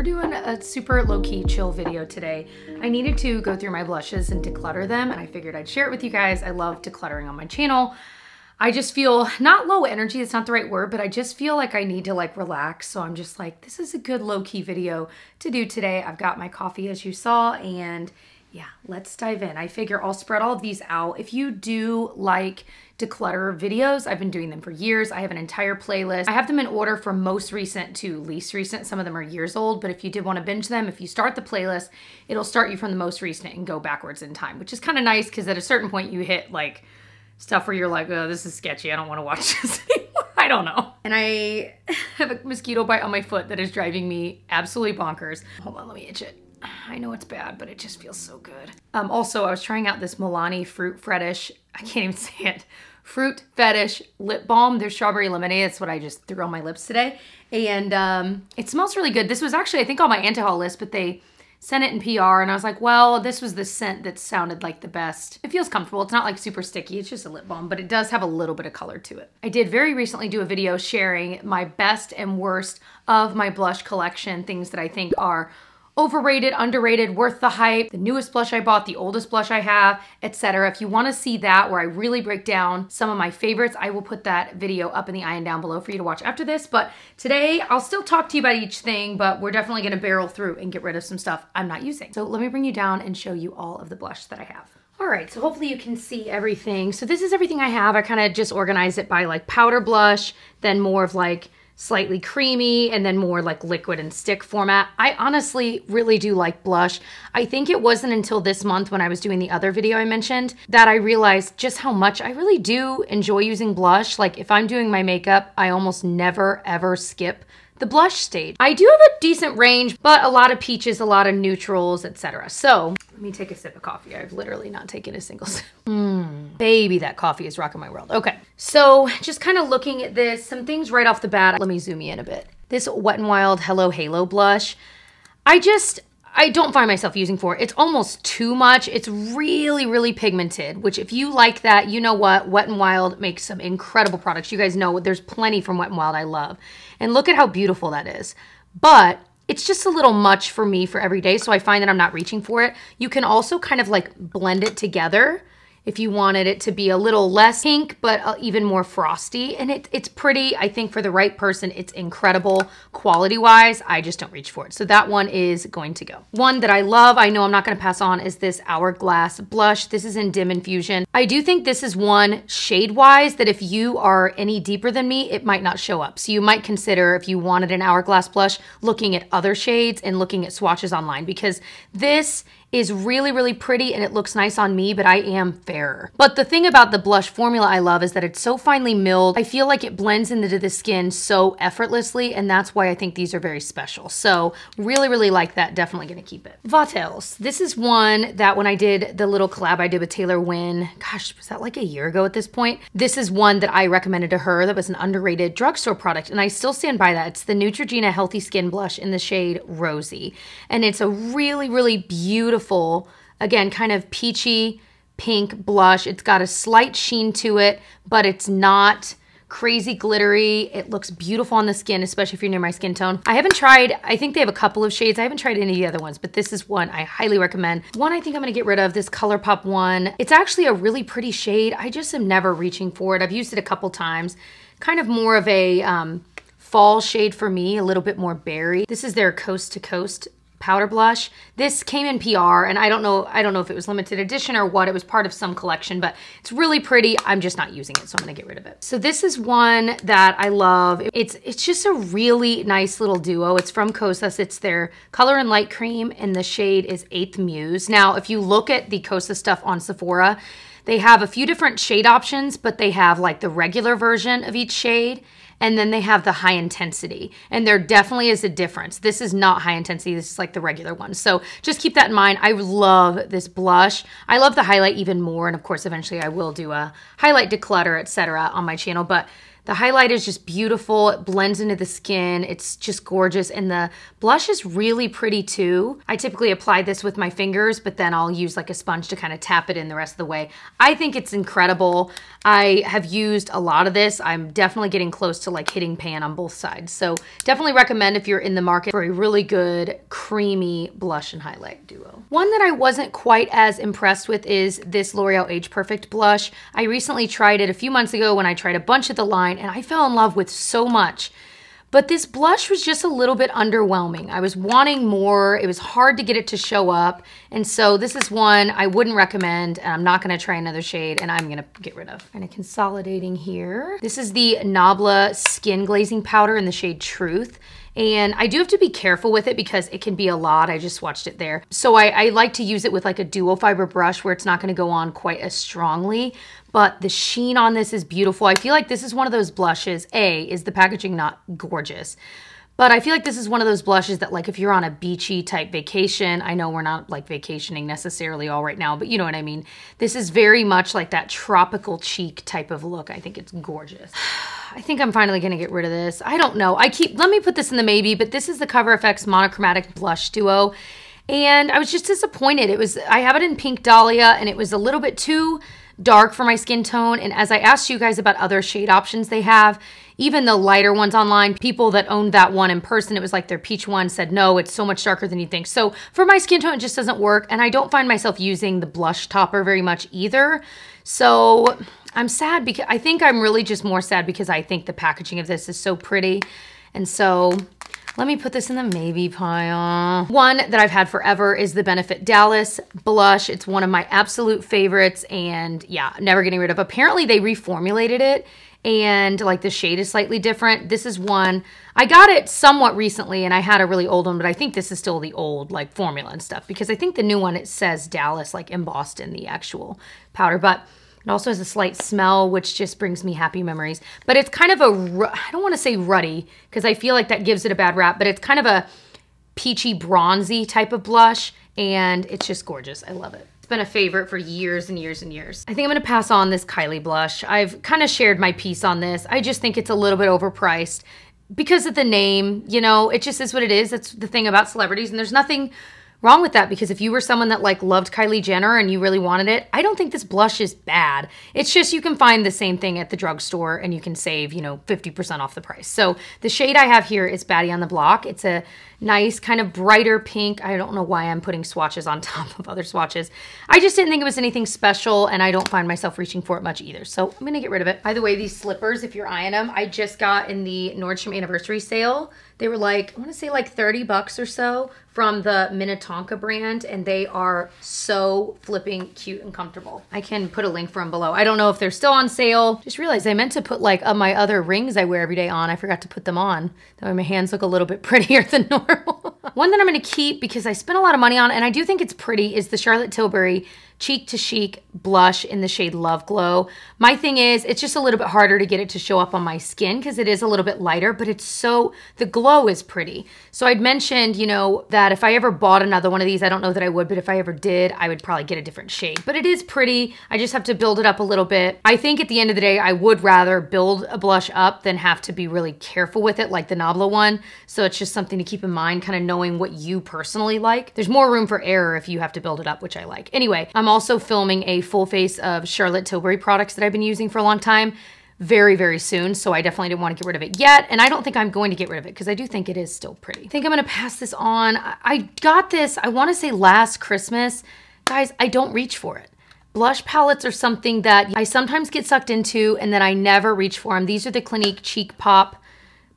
we're doing a super low-key chill video today. I needed to go through my blushes and declutter them and I figured I'd share it with you guys. I love decluttering on my channel. I just feel not low energy, it's not the right word, but I just feel like I need to like relax. So I'm just like, this is a good low key video to do today. I've got my coffee as you saw and yeah, let's dive in. I figure I'll spread all of these out. If you do like declutter videos. I've been doing them for years. I have an entire playlist. I have them in order from most recent to least recent. Some of them are years old, but if you did want to binge them, if you start the playlist, it'll start you from the most recent and go backwards in time, which is kind of nice because at a certain point you hit like stuff where you're like, oh, this is sketchy. I don't want to watch this anymore. I don't know. And I have a mosquito bite on my foot that is driving me absolutely bonkers. Hold on, let me itch it. I know it's bad, but it just feels so good. Um, also, I was trying out this Milani Fruit Fretish. I can't even say it, Fruit Fetish Lip Balm. There's strawberry lemonade. That's what I just threw on my lips today. And um, it smells really good. This was actually, I think, on my anti-haul list, but they sent it in PR. And I was like, well, this was the scent that sounded like the best. It feels comfortable. It's not like super sticky. It's just a lip balm, but it does have a little bit of color to it. I did very recently do a video sharing my best and worst of my blush collection, things that I think are overrated, underrated, worth the hype, the newest blush I bought, the oldest blush I have, etc. If you wanna see that where I really break down some of my favorites, I will put that video up in the i and down below for you to watch after this. But today I'll still talk to you about each thing, but we're definitely gonna barrel through and get rid of some stuff I'm not using. So let me bring you down and show you all of the blush that I have. All right, so hopefully you can see everything. So this is everything I have. I kind of just organize it by like powder blush, then more of like slightly creamy and then more like liquid and stick format. I honestly really do like blush. I think it wasn't until this month when I was doing the other video I mentioned that I realized just how much I really do enjoy using blush. Like if I'm doing my makeup, I almost never ever skip the blush stage. I do have a decent range, but a lot of peaches, a lot of neutrals, etc. So let me take a sip of coffee. I've literally not taken a single sip. Mm, baby, that coffee is rocking my world. Okay, so just kind of looking at this, some things right off the bat. Let me zoom in a bit. This Wet n Wild Hello Halo blush, I just, I don't find myself using for. It's almost too much. It's really, really pigmented, which if you like that, you know what? Wet n Wild makes some incredible products. You guys know there's plenty from Wet n Wild I love. And look at how beautiful that is. But it's just a little much for me for every day, so I find that I'm not reaching for it. You can also kind of like blend it together if you wanted it to be a little less pink, but uh, even more frosty. And it, it's pretty, I think for the right person, it's incredible quality wise. I just don't reach for it. So that one is going to go. One that I love, I know I'm not gonna pass on is this Hourglass blush. This is in Dim Infusion. I do think this is one shade wise that if you are any deeper than me, it might not show up. So you might consider if you wanted an Hourglass blush, looking at other shades and looking at swatches online because this is really, really pretty and it looks nice on me, but I am fairer. But the thing about the blush formula I love is that it's so finely milled. I feel like it blends into the skin so effortlessly, and that's why I think these are very special. So really, really like that. Definitely gonna keep it. Vautels. This is one that when I did the little collab I did with Taylor Wynn, gosh, was that like a year ago at this point? This is one that I recommended to her that was an underrated drugstore product, and I still stand by that. It's the Neutrogena Healthy Skin Blush in the shade Rosy. And it's a really, really beautiful beautiful, again, kind of peachy pink blush. It's got a slight sheen to it, but it's not crazy glittery. It looks beautiful on the skin, especially if you're near my skin tone. I haven't tried, I think they have a couple of shades. I haven't tried any of the other ones, but this is one I highly recommend. One I think I'm gonna get rid of, this ColourPop one. It's actually a really pretty shade. I just am never reaching for it. I've used it a couple times. Kind of more of a um, fall shade for me, a little bit more berry. This is their Coast to Coast powder blush. This came in PR and I don't know I don't know if it was limited edition or what. It was part of some collection, but it's really pretty. I'm just not using it, so I'm going to get rid of it. So this is one that I love. It's it's just a really nice little duo. It's from Kosas. It's their Color and Light Cream and the shade is 8th Muse. Now, if you look at the Kosas stuff on Sephora, they have a few different shade options, but they have like the regular version of each shade and then they have the high intensity. And there definitely is a difference. This is not high intensity, this is like the regular one. So just keep that in mind. I love this blush. I love the highlight even more. And of course, eventually I will do a highlight declutter, etc. on my channel. But the highlight is just beautiful. It blends into the skin. It's just gorgeous. And the blush is really pretty too. I typically apply this with my fingers, but then I'll use like a sponge to kind of tap it in the rest of the way. I think it's incredible. I have used a lot of this. I'm definitely getting close to like hitting pan on both sides. So definitely recommend if you're in the market for a really good creamy blush and highlight duo. One that I wasn't quite as impressed with is this L'Oreal Age Perfect blush. I recently tried it a few months ago when I tried a bunch of the line and I fell in love with so much. But this blush was just a little bit underwhelming. I was wanting more. It was hard to get it to show up. And so this is one I wouldn't recommend. I'm not gonna And try another shade and I'm gonna get rid of. Kind of consolidating here. This is the Nabla Skin Glazing Powder in the shade Truth. And I do have to be careful with it because it can be a lot. I just watched it there. So I, I like to use it with like a dual fiber brush where it's not gonna go on quite as strongly, but the sheen on this is beautiful. I feel like this is one of those blushes. A, is the packaging not gorgeous? But I feel like this is one of those blushes that like if you're on a beachy type vacation, I know we're not like vacationing necessarily all right now, but you know what I mean. This is very much like that tropical cheek type of look. I think it's gorgeous. I think I'm finally gonna get rid of this. I don't know. I keep, let me put this in the maybe, but this is the Cover FX Monochromatic Blush Duo. And I was just disappointed. It was, I have it in Pink Dahlia and it was a little bit too dark for my skin tone. And as I asked you guys about other shade options they have, even the lighter ones online, people that owned that one in person, it was like their peach one said, no, it's so much darker than you think. So for my skin tone, it just doesn't work. And I don't find myself using the blush topper very much either. So I'm sad because I think I'm really just more sad because I think the packaging of this is so pretty. And so let me put this in the maybe pile. One that I've had forever is the Benefit Dallas Blush. It's one of my absolute favorites and yeah, never getting rid of. Apparently they reformulated it and like the shade is slightly different. This is one, I got it somewhat recently and I had a really old one, but I think this is still the old like formula and stuff because I think the new one, it says Dallas like embossed in the actual powder, but it also has a slight smell, which just brings me happy memories. But it's kind of a, I don't want to say ruddy, because I feel like that gives it a bad rap, but it's kind of a peachy bronzy type of blush, and it's just gorgeous. I love it It's been a favorite for years and years and years. I think I'm gonna pass on this Kylie blush. I've kind of shared my piece on this. I just think it's a little bit overpriced because of the name, you know, it just is what it is. That's the thing about celebrities and there's nothing wrong with that because if you were someone that like loved Kylie Jenner and you really wanted it, I don't think this blush is bad. It's just you can find the same thing at the drugstore and you can save, you know, 50% off the price. So the shade I have here is Batty on the Block. It's a nice kind of brighter pink. I don't know why I'm putting swatches on top of other swatches. I just didn't think it was anything special and I don't find myself reaching for it much either. So I'm gonna get rid of it. By the way, these slippers, if you're eyeing them, I just got in the Nordstrom anniversary sale. They were like, I wanna say like 30 bucks or so from the Minnetonka brand and they are so flipping cute and comfortable. I can put a link for them below. I don't know if they're still on sale. Just realized I meant to put like uh, my other rings I wear every day on. I forgot to put them on. That way my hands look a little bit prettier than normal normal. One that I'm going to keep because I spent a lot of money on and I do think it's pretty is the Charlotte Tilbury Cheek to Cheek blush in the shade Love Glow. My thing is, it's just a little bit harder to get it to show up on my skin because it is a little bit lighter, but it's so, the glow is pretty. So I'd mentioned, you know, that if I ever bought another one of these, I don't know that I would, but if I ever did, I would probably get a different shade. But it is pretty. I just have to build it up a little bit. I think at the end of the day, I would rather build a blush up than have to be really careful with it like the Nabla one. So it's just something to keep in mind, kind of knowing what you personally like. There's more room for error if you have to build it up, which I like. Anyway, I'm also filming a full face of Charlotte Tilbury products that I've been using for a long time very, very soon, so I definitely didn't want to get rid of it yet, and I don't think I'm going to get rid of it because I do think it is still pretty. I think I'm going to pass this on. I got this, I want to say last Christmas. Guys, I don't reach for it. Blush palettes are something that I sometimes get sucked into and then I never reach for them. These are the Clinique Cheek Pop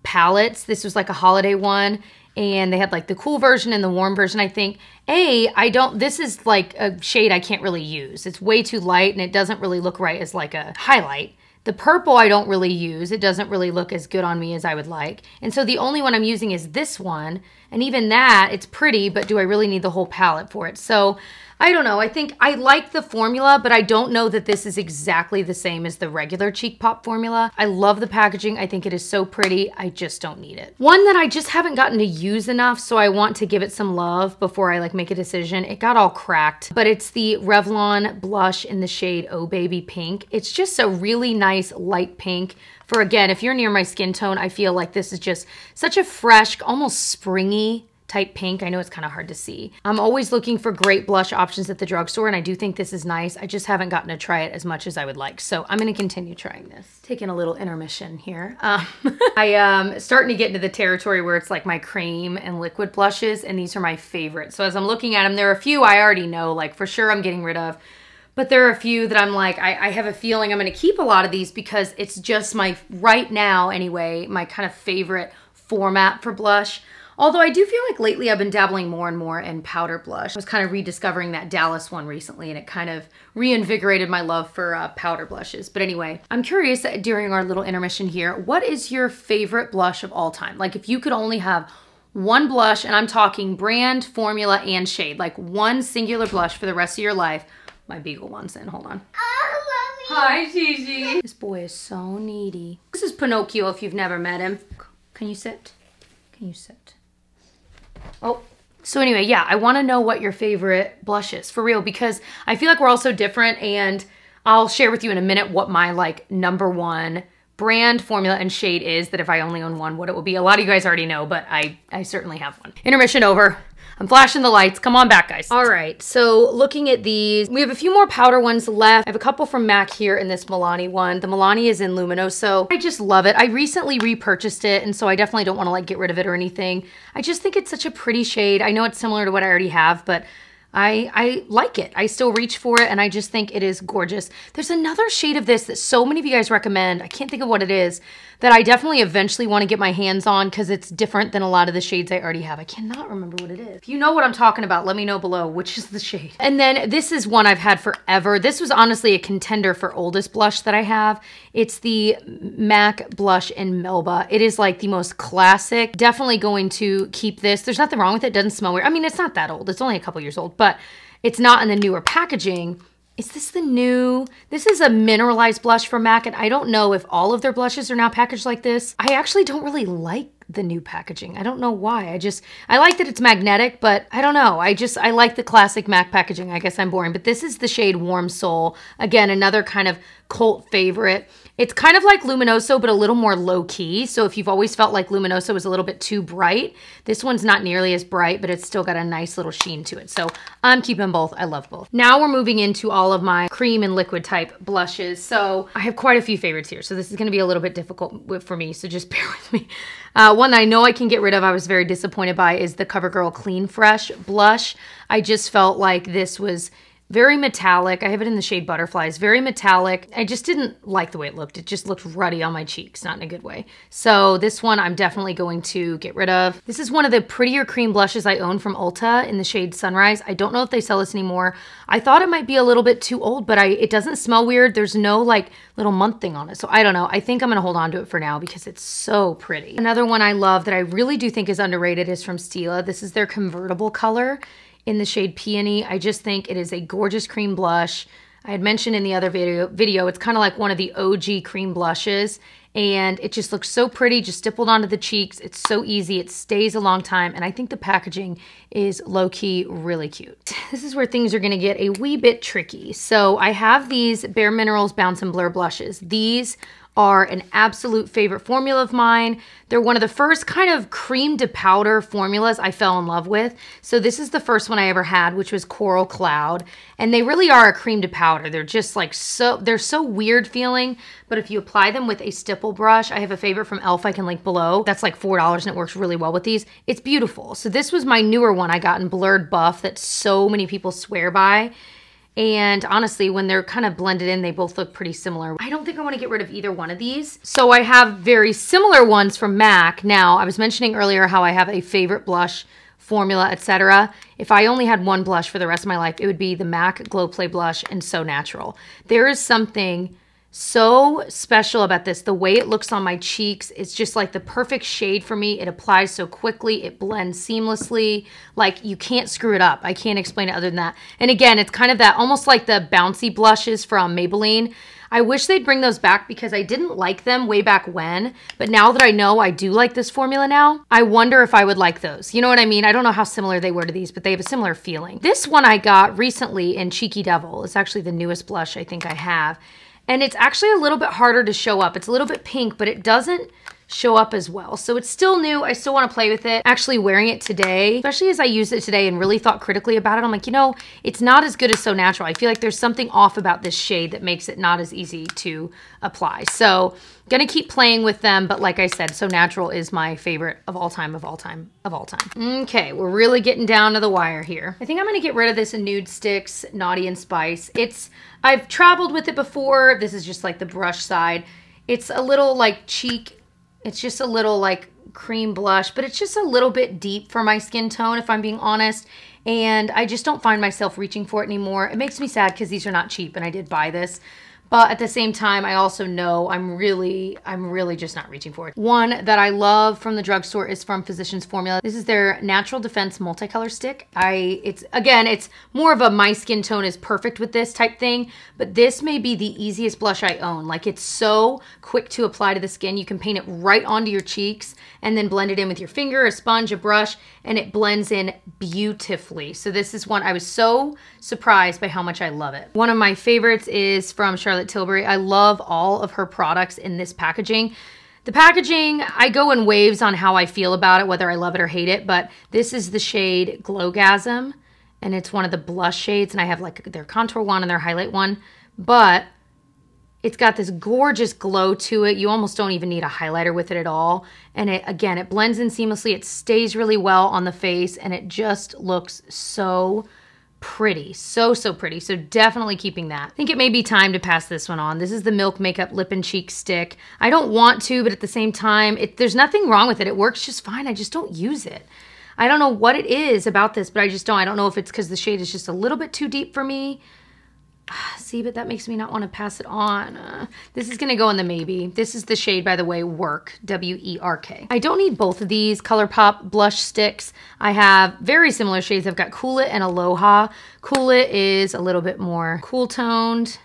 palettes. This was like a holiday one and they had like the cool version and the warm version. I think, A, I don't, this is like a shade I can't really use. It's way too light and it doesn't really look right as like a highlight. The purple I don't really use. It doesn't really look as good on me as I would like. And so the only one I'm using is this one. And even that, it's pretty, but do I really need the whole palette for it? So I don't know. I think I like the formula, but I don't know that this is exactly the same as the regular Cheek Pop formula. I love the packaging. I think it is so pretty. I just don't need it. One that I just haven't gotten to use enough, so I want to give it some love before I like make a decision. It got all cracked, but it's the Revlon blush in the shade Oh Baby Pink. It's just a really nice light pink for again, if you're near my skin tone, I feel like this is just such a fresh, almost springy type pink. I know it's kind of hard to see. I'm always looking for great blush options at the drugstore and I do think this is nice. I just haven't gotten to try it as much as I would like. So I'm gonna continue trying this. Taking a little intermission here. Um, I am um, starting to get into the territory where it's like my cream and liquid blushes and these are my favorite. So as I'm looking at them, there are a few I already know, like for sure I'm getting rid of but there are a few that I'm like, I, I have a feeling I'm going to keep a lot of these because it's just my, right now anyway, my kind of favorite format for blush. Although I do feel like lately I've been dabbling more and more in powder blush. I was kind of rediscovering that Dallas one recently and it kind of reinvigorated my love for uh, powder blushes. But anyway, I'm curious during our little intermission here, what is your favorite blush of all time? Like if you could only have one blush, and I'm talking brand, formula, and shade, like one singular blush for the rest of your life. My beagle wants in, hold on. Hi, Gigi. This boy is so needy. This is Pinocchio if you've never met him. Can you sit? Can you sit? Oh, so anyway, yeah, I want to know what your favorite blush is for real because I feel like we're all so different and I'll share with you in a minute what my like number one brand formula and shade is that if I only own one, what it will be. A lot of you guys already know, but I, I certainly have one. Intermission over. I'm flashing the lights. Come on back, guys. All right, so looking at these, we have a few more powder ones left. I have a couple from MAC here and this Milani one. The Milani is in Luminoso. I just love it. I recently repurchased it, and so I definitely don't want to like get rid of it or anything. I just think it's such a pretty shade. I know it's similar to what I already have, but I, I like it. I still reach for it and I just think it is gorgeous. There's another shade of this that so many of you guys recommend. I can't think of what it is that I definitely eventually want to get my hands on because it's different than a lot of the shades I already have. I cannot remember what it is. If you know what I'm talking about, let me know below which is the shade. And then this is one I've had forever. This was honestly a contender for oldest blush that I have. It's the MAC Blush in Melba. It is like the most classic. Definitely going to keep this. There's nothing wrong with it. Doesn't smell weird. I mean, it's not that old. It's only a couple years old, but it's not in the newer packaging. Is this the new? This is a mineralized blush from MAC, and I don't know if all of their blushes are now packaged like this. I actually don't really like the new packaging. I don't know why. I just, I like that it's magnetic, but I don't know. I just, I like the classic MAC packaging. I guess I'm boring, but this is the shade Warm Soul. Again, another kind of cult favorite. It's kind of like Luminoso, but a little more low key. So if you've always felt like Luminoso was a little bit too bright, this one's not nearly as bright, but it's still got a nice little sheen to it. So I'm keeping both. I love both. Now we're moving into all of my cream and liquid type blushes. So I have quite a few favorites here. So this is going to be a little bit difficult for me. So just bear with me. Uh, one I know I can get rid of, I was very disappointed by, is the CoverGirl Clean Fresh blush. I just felt like this was very metallic. I have it in the shade Butterflies. Very metallic. I just didn't like the way it looked. It just looked ruddy on my cheeks, not in a good way. So this one I'm definitely going to get rid of. This is one of the prettier cream blushes I own from Ulta in the shade Sunrise. I don't know if they sell this anymore. I thought it might be a little bit too old, but I it doesn't smell weird. There's no like little month thing on it. So I don't know. I think I'm going to hold on to it for now because it's so pretty. Another one I love that I really do think is underrated is from Stila. This is their convertible color in the shade Peony. I just think it is a gorgeous cream blush. I had mentioned in the other video, video it's kind of like one of the OG cream blushes and it just looks so pretty, just stippled onto the cheeks. It's so easy, it stays a long time, and I think the packaging is low-key really cute. This is where things are gonna get a wee bit tricky. So I have these Bare Minerals Bounce and Blur blushes. These are an absolute favorite formula of mine. They're one of the first kind of cream to powder formulas I fell in love with. So this is the first one I ever had, which was Coral Cloud. And they really are a cream to powder. They're just like so, they're so weird feeling, but if you apply them with a stipple brush, I have a favorite from e.l.f. I can link below. That's like $4 and it works really well with these. It's beautiful. So this was my newer one I got in Blurred Buff that so many people swear by. And honestly, when they're kind of blended in, they both look pretty similar. I don't think I want to get rid of either one of these. So I have very similar ones from MAC. Now, I was mentioning earlier how I have a favorite blush formula, etc. If I only had one blush for the rest of my life, it would be the MAC Glow Play Blush and So Natural. There is something so special about this. The way it looks on my cheeks, it's just like the perfect shade for me. It applies so quickly, it blends seamlessly. Like you can't screw it up. I can't explain it other than that. And again, it's kind of that almost like the bouncy blushes from Maybelline. I wish they'd bring those back because I didn't like them way back when, but now that I know I do like this formula now, I wonder if I would like those. You know what I mean? I don't know how similar they were to these, but they have a similar feeling. This one I got recently in Cheeky Devil. It's actually the newest blush I think I have and it's actually a little bit harder to show up. It's a little bit pink, but it doesn't show up as well. So it's still new. I still want to play with it. Actually wearing it today, especially as I used it today and really thought critically about it, I'm like, you know, it's not as good as So Natural. I feel like there's something off about this shade that makes it not as easy to apply. So gonna keep playing with them, but like I said, So Natural is my favorite of all time, of all time, of all time. Okay, we're really getting down to the wire here. I think I'm gonna get rid of this Nude Sticks Naughty and Spice. It's, I've traveled with it before. This is just like the brush side. It's a little like cheek it's just a little like cream blush, but it's just a little bit deep for my skin tone, if I'm being honest. And I just don't find myself reaching for it anymore. It makes me sad because these are not cheap and I did buy this. But at the same time, I also know I'm really, I'm really just not reaching for it. One that I love from the drugstore is from Physicians Formula. This is their Natural Defense Multicolor Stick. I, it's, again, it's more of a my skin tone is perfect with this type thing, but this may be the easiest blush I own. Like it's so quick to apply to the skin. You can paint it right onto your cheeks and then blend it in with your finger, a sponge, a brush, and it blends in beautifully. So this is one I was so surprised by how much I love it. One of my favorites is from Charlotte Tilbury. I love all of her products in this packaging. The packaging, I go in waves on how I feel about it, whether I love it or hate it, but this is the shade Glowgasm, and it's one of the blush shades, and I have like their contour one and their highlight one, but it's got this gorgeous glow to it. You almost don't even need a highlighter with it at all. And it, again, it blends in seamlessly. It stays really well on the face and it just looks so pretty. So, so pretty. So definitely keeping that. I think it may be time to pass this one on. This is the Milk Makeup Lip and Cheek Stick. I don't want to, but at the same time, it, there's nothing wrong with it. It works just fine. I just don't use it. I don't know what it is about this, but I just don't. I don't know if it's because the shade is just a little bit too deep for me. Ah, see, but that makes me not want to pass it on. Uh, this is going to go in the maybe. This is the shade, by the way, Work, W-E-R-K. I don't need both of these ColourPop blush sticks. I have very similar shades. I've got Cool It and Aloha. Cool It is a little bit more cool toned.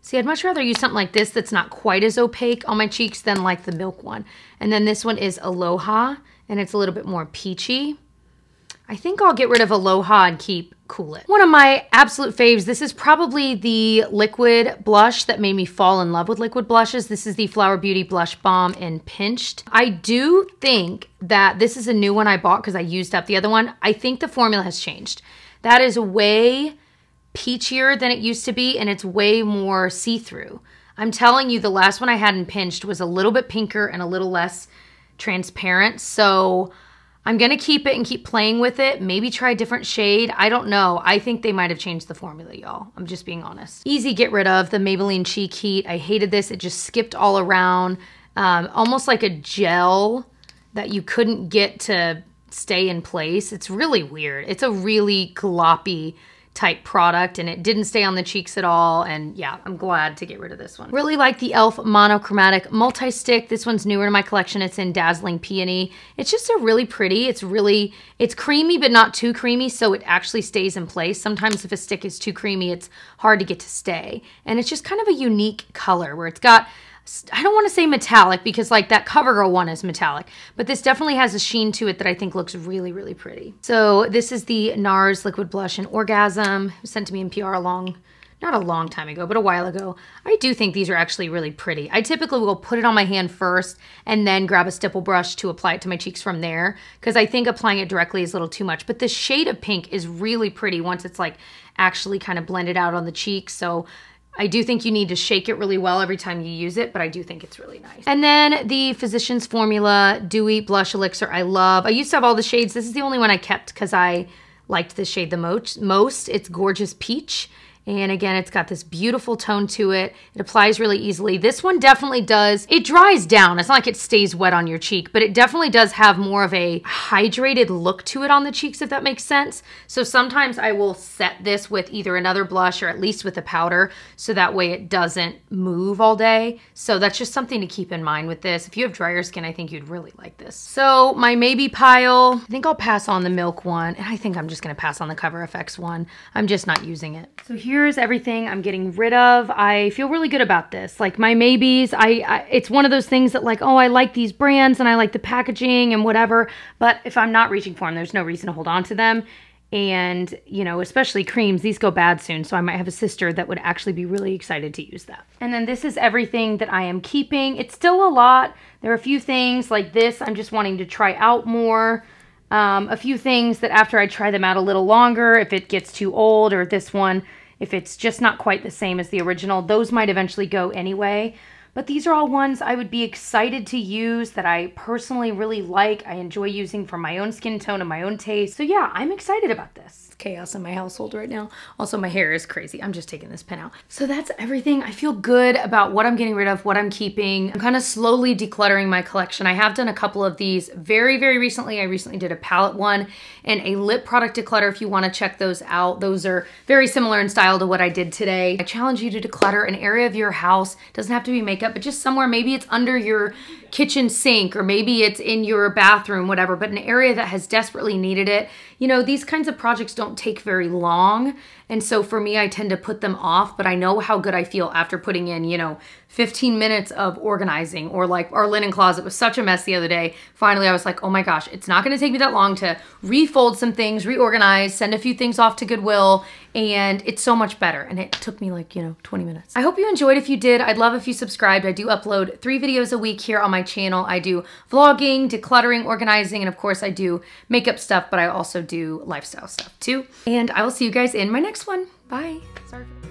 See, I'd much rather use something like this that's not quite as opaque on my cheeks than like the milk one. And then this one is Aloha, and it's a little bit more peachy. I think I'll get rid of Aloha and keep Cool It. One of my absolute faves, this is probably the liquid blush that made me fall in love with liquid blushes. This is the Flower Beauty Blush Bomb in Pinched. I do think that this is a new one I bought because I used up the other one. I think the formula has changed. That is way peachier than it used to be and it's way more see-through. I'm telling you, the last one I had in Pinched was a little bit pinker and a little less transparent. So I'm going to keep it and keep playing with it. Maybe try a different shade. I don't know. I think they might have changed the formula, y'all. I'm just being honest. Easy get rid of the Maybelline Cheek Heat. I hated this. It just skipped all around. Um, almost like a gel that you couldn't get to stay in place. It's really weird. It's a really gloppy type product and it didn't stay on the cheeks at all. And yeah, I'm glad to get rid of this one. Really like the e.l.f. monochromatic multi-stick. This one's newer to my collection. It's in Dazzling Peony. It's just a really pretty, it's really, it's creamy, but not too creamy. So it actually stays in place. Sometimes if a stick is too creamy, it's hard to get to stay. And it's just kind of a unique color where it's got I don't want to say metallic because like that CoverGirl one is metallic, but this definitely has a sheen to it that I think looks really, really pretty. So this is the NARS Liquid Blush and Orgasm, sent to me in PR along not a long time ago, but a while ago. I do think these are actually really pretty. I typically will put it on my hand first and then grab a stipple brush to apply it to my cheeks from there because I think applying it directly is a little too much. But the shade of pink is really pretty once it's like actually kind of blended out on the cheeks. So I do think you need to shake it really well every time you use it, but I do think it's really nice. And then the Physicians Formula Dewy Blush Elixir I love. I used to have all the shades. This is the only one I kept because I liked this shade the most. most. It's Gorgeous Peach. And again, it's got this beautiful tone to it. It applies really easily. This one definitely does, it dries down. It's not like it stays wet on your cheek, but it definitely does have more of a hydrated look to it on the cheeks, if that makes sense. So sometimes I will set this with either another blush or at least with a powder, so that way it doesn't move all day. So that's just something to keep in mind with this. If you have drier skin, I think you'd really like this. So my maybe pile, I think I'll pass on the milk one, and I think I'm just gonna pass on the Cover FX one. I'm just not using it. So here here's everything I'm getting rid of. I feel really good about this. Like my maybes, I, I, it's one of those things that like, oh, I like these brands and I like the packaging and whatever, but if I'm not reaching for them, there's no reason to hold on to them. And, you know, especially creams, these go bad soon, so I might have a sister that would actually be really excited to use that. And then this is everything that I am keeping. It's still a lot. There are a few things like this I'm just wanting to try out more. Um, a few things that after I try them out a little longer, if it gets too old or this one, if it's just not quite the same as the original, those might eventually go anyway. But these are all ones I would be excited to use that I personally really like. I enjoy using for my own skin tone and my own taste. So yeah, I'm excited about this. chaos in my household right now. Also, my hair is crazy. I'm just taking this pen out. So that's everything. I feel good about what I'm getting rid of, what I'm keeping. I'm kind of slowly decluttering my collection. I have done a couple of these very, very recently. I recently did a palette one and a lip product declutter if you want to check those out. Those are very similar in style to what I did today. I challenge you to declutter an area of your house. It doesn't have to be makeup makeup, but just somewhere, maybe it's under your kitchen sink or maybe it's in your bathroom, whatever, but an area that has desperately needed it. You know, these kinds of projects don't take very long and so for me, I tend to put them off, but I know how good I feel after putting in, you know, 15 minutes of organizing or like our linen closet was such a mess the other day. Finally, I was like, oh my gosh, it's not going to take me that long to refold some things, reorganize, send a few things off to Goodwill, and it's so much better. And it took me like, you know, 20 minutes. I hope you enjoyed. If you did, I'd love if you subscribed. I do upload three videos a week here on my channel. I do vlogging, decluttering, organizing, and of course I do makeup stuff, but I also do lifestyle stuff too. And I will see you guys in my next next one. Bye. Sorry.